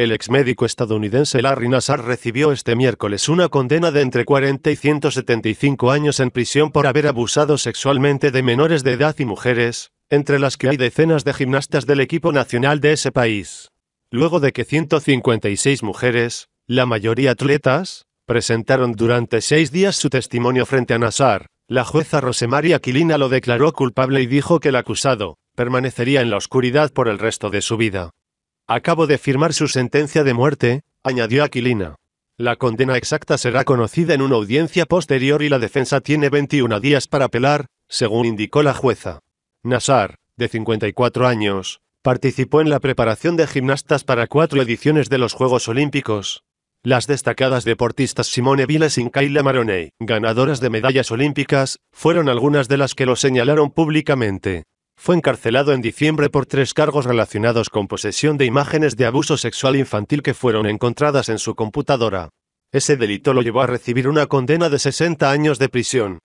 El ex médico estadounidense Larry Nassar recibió este miércoles una condena de entre 40 y 175 años en prisión por haber abusado sexualmente de menores de edad y mujeres, entre las que hay decenas de gimnastas del equipo nacional de ese país. Luego de que 156 mujeres, la mayoría atletas, presentaron durante seis días su testimonio frente a Nassar, la jueza Rosemary Aquilina lo declaró culpable y dijo que el acusado permanecería en la oscuridad por el resto de su vida. Acabo de firmar su sentencia de muerte, añadió Aquilina. La condena exacta será conocida en una audiencia posterior y la defensa tiene 21 días para apelar, según indicó la jueza. Nassar, de 54 años, participó en la preparación de gimnastas para cuatro ediciones de los Juegos Olímpicos. Las destacadas deportistas Simone Biles y Kayla Maroney, ganadoras de medallas olímpicas, fueron algunas de las que lo señalaron públicamente fue encarcelado en diciembre por tres cargos relacionados con posesión de imágenes de abuso sexual infantil que fueron encontradas en su computadora. Ese delito lo llevó a recibir una condena de 60 años de prisión.